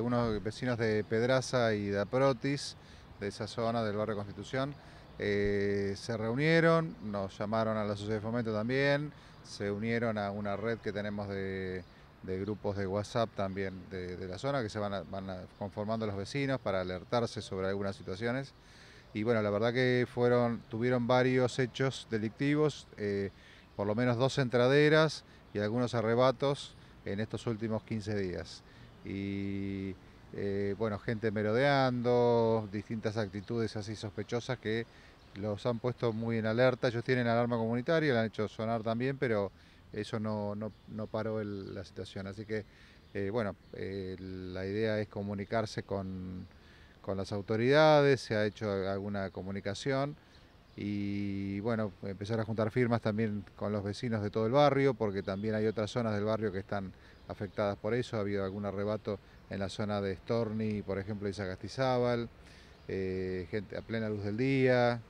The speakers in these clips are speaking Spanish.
Unos vecinos de Pedraza y de Aprotis, de esa zona del barrio Constitución, eh, se reunieron, nos llamaron a la sociedad de fomento también, se unieron a una red que tenemos de, grupos de WhatsApp también de, la zona, que se van, conformando los vecinos para alertarse sobre algunas situaciones. Y bueno, la verdad que fueron, tuvieron varios hechos delictivos, eh, por lo menos dos entraderas y algunos arrebatos en estos últimos 15 días y eh, bueno, gente merodeando, distintas actitudes así sospechosas que los han puesto muy en alerta. Ellos tienen alarma comunitaria, la han hecho sonar también, pero eso no, no, no paró la situación. Así que, eh, bueno, eh, la idea es comunicarse con las autoridades, se ha hecho alguna comunicación y bueno, empezar a juntar firmas también con los vecinos de todo el barrio, porque también hay otras zonas del barrio que están afectadas por eso, ha habido algún arrebato en la zona de Storni, por ejemplo, y Sagastizábal, eh, gente a plena luz del día,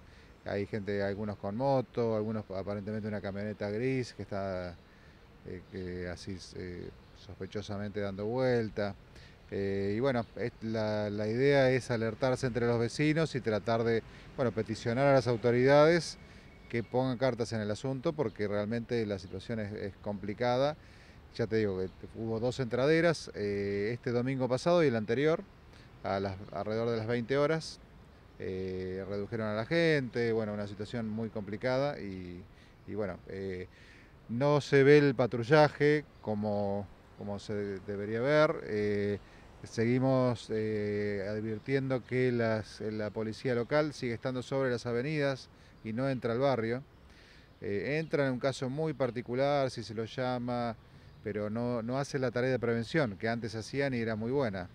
hay gente, algunos con moto, algunos aparentemente una camioneta gris que está eh, así eh, sospechosamente dando vuelta. Eh, y bueno, la, la, idea es alertarse entre los vecinos y tratar de, bueno, peticionar a las autoridades que pongan cartas en el asunto porque realmente la situación es, complicada. Ya te digo que hubo dos entraderas eh, este domingo pasado y el anterior, a las, alrededor de las 20 horas. Eh, redujeron a la gente, bueno, una situación muy complicada y, bueno, no se ve el patrullaje como, como se debería ver. Seguimos eh, advirtiendo que la policía local sigue estando sobre las avenidas y no entra al barrio. Eh, entra en un caso muy particular, si se lo llama, pero no hace la tarea de prevención que antes hacían y era muy buena.